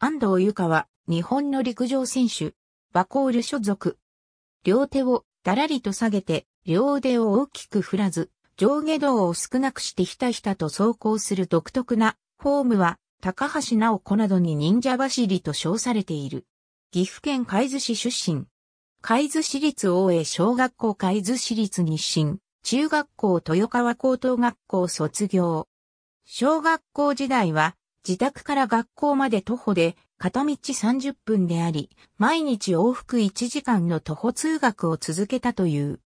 安藤由香は、日本の陸上選手、バコール所属。両手をだらりと下げて、両腕を大きく振らず、上下動を少なくしてひたひたと走行する独特なフォームは、高橋直子などに忍者走りと称されている。岐阜県海津市出身。海津市立大江小学校海津市立日清、中学校豊川高等学校卒業。小学校時代は自宅から学校まで徒歩で片道30分であり、毎日往復1時間の徒歩通学を続けたという。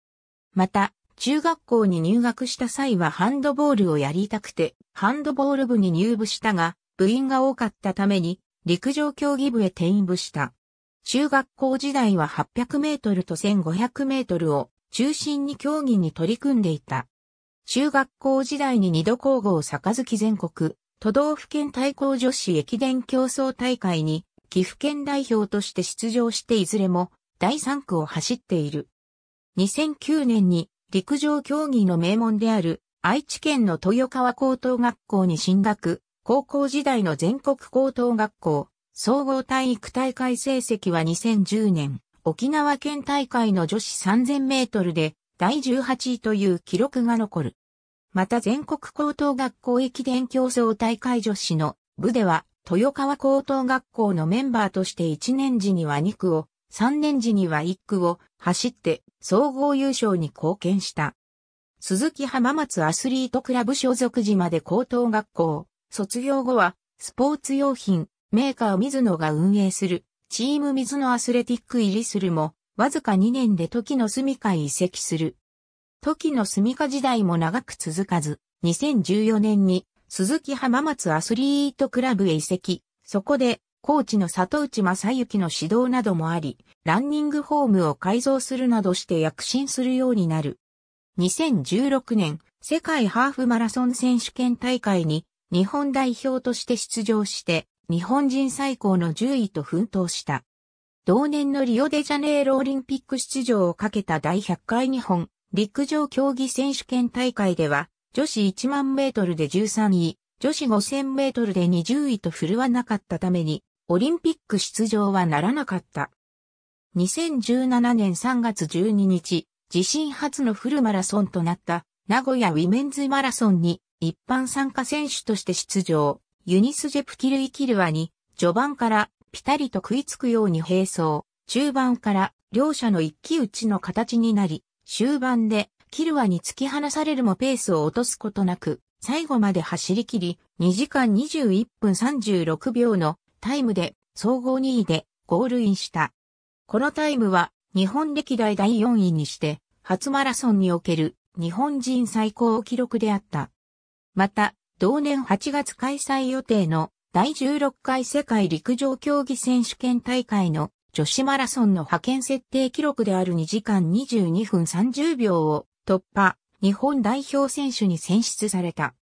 また、中学校に入学した際はハンドボールをやりたくて、ハンドボール部に入部したが、部員が多かったために、陸上競技部へ転部した。中学校時代は800メートルと1500メートルを中心に競技に取り組んでいた。中学校時代に二度交互を杯全国、都道府県対抗女子駅伝競争大会に岐阜県代表として出場していずれも第3区を走っている。2009年に陸上競技の名門である愛知県の豊川高等学校に進学、高校時代の全国高等学校、総合体育大会成績は2010年、沖縄県大会の女子3000メートルで第18位という記録が残る。また全国高等学校駅伝競争大会女子の部では、豊川高等学校のメンバーとして1年時には2区を、3年時には1区を走って総合優勝に貢献した。鈴木浜松アスリートクラブ所属時まで高等学校、卒業後はスポーツ用品、メーカー水野が運営するチーム水野アスレティック入りするも、わずか2年で時の住みか移籍する。時の住処時代も長く続かず、2014年に鈴木浜松アスリートクラブへ移籍、そこでコーチの里内正幸の指導などもあり、ランニングホームを改造するなどして躍進するようになる。2016年、世界ハーフマラソン選手権大会に日本代表として出場して、日本人最高の10位と奮闘した。同年のリオデジャネイロオリンピック出場をかけた第100回日本陸上競技選手権大会では、女子1万メートルで13位、女子5000メートルで20位と振るわなかったために、オリンピック出場はならなかった。2017年3月12日、自身初のフルマラソンとなった名古屋ウィメンズマラソンに一般参加選手として出場、ユニスジェプキルイキルワに序盤からピタリと食いつくように並走、中盤から両者の一騎打ちの形になり、終盤でキルワに突き放されるもペースを落とすことなく、最後まで走り切り、2時間21分36秒のタイムで総合2位でゴールインした。このタイムは日本歴代第4位にして、初マラソンにおける日本人最高記録であった。また、同年8月開催予定の第16回世界陸上競技選手権大会の女子マラソンの派遣設定記録である2時間22分30秒を突破、日本代表選手に選出された。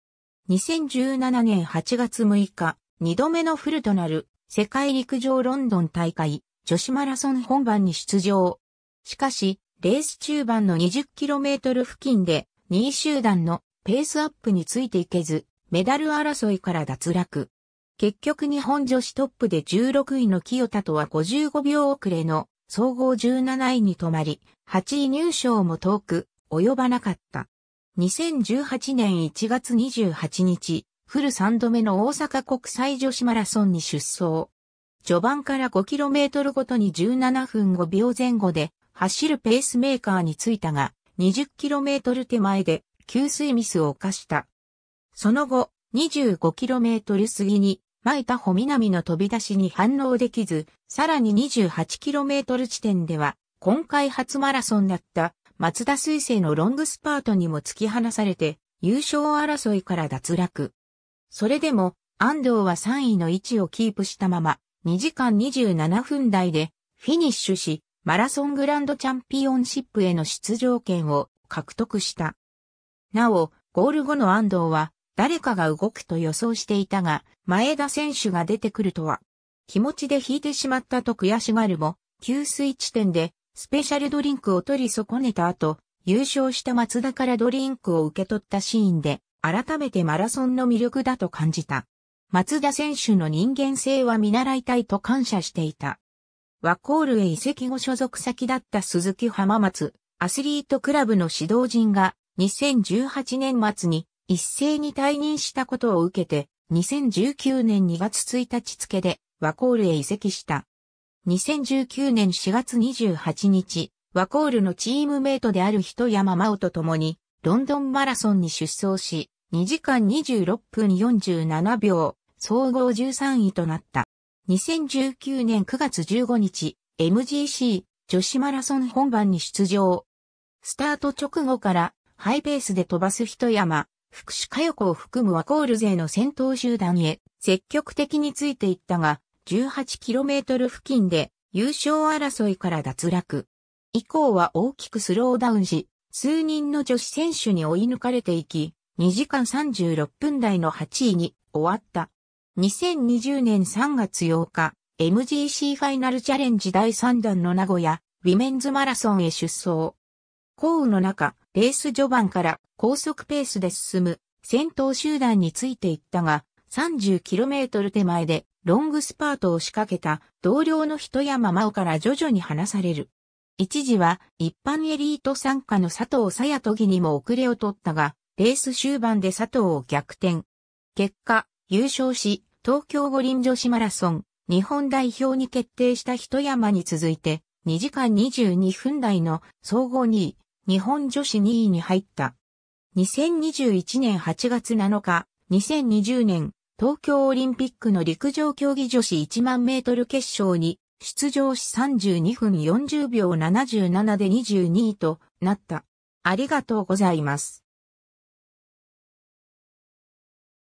2017年8月6日、2度目のフルとなる世界陸上ロンドン大会女子マラソン本番に出場。しかし、レース中盤の 20km 付近で2位集団のペースアップについていけず、メダル争いから脱落。結局日本女子トップで16位の清田とは55秒遅れの総合17位に止まり、8位入賞も遠く及ばなかった。2018年1月28日、フル3度目の大阪国際女子マラソンに出走。序盤から 5km ごとに17分5秒前後で走るペースメーカーについたが、20km 手前で給水ミスを犯した。その後、25km 過ぎに前田穂南の飛び出しに反応できず、さらに 28km 地点では、今回初マラソンだった松田水星のロングスパートにも突き放されて、優勝争いから脱落。それでも、安藤は3位の位置をキープしたまま、2時間27分台でフィニッシュし、マラソングランドチャンピオンシップへの出場権を獲得した。なお、ゴール後の安藤は、誰かが動くと予想していたが、前田選手が出てくるとは、気持ちで引いてしまったと悔しがるも、給水地点でスペシャルドリンクを取り損ねた後、優勝した松田からドリンクを受け取ったシーンで、改めてマラソンの魅力だと感じた。松田選手の人間性は見習いたいと感謝していた。ワコールへ移籍後所属先だった鈴木浜松、アスリートクラブの指導陣が2018年末に一斉に退任したことを受けて、2019年2月1日付でワコールへ移籍した。2019年4月28日、ワコールのチームメイトである人山真央と共に、ロンドンマラソンに出走し、2時間26分47秒、総合13位となった。2019年9月15日、MGC 女子マラソン本番に出場。スタート直後からハイペースで飛ばす人山、福祉家横を含むワコール勢の戦闘集団へ積極的についていったが、18km 付近で優勝争いから脱落。以降は大きくスローダウンし、数人の女子選手に追い抜かれていき、2時間36分台の8位に終わった。2020年3月8日、MGC ファイナルチャレンジ第3弾の名古屋、ウィメンズマラソンへ出走。降雨の中、レース序盤から高速ペースで進む先頭集団についていったが、30km 手前でロングスパートを仕掛けた同僚の人山真央から徐々に離される。一時は一般エリート参加の佐藤さやとぎにも遅れを取ったが、レース終盤で佐藤を逆転。結果、優勝し、東京五輪女子マラソン、日本代表に決定した人山に続いて、2時間22分台の総合2位、日本女子2位に入った。2021年8月7日、2020年、東京オリンピックの陸上競技女子1万メートル決勝に出場し32分40秒77で22位となった。ありがとうございます。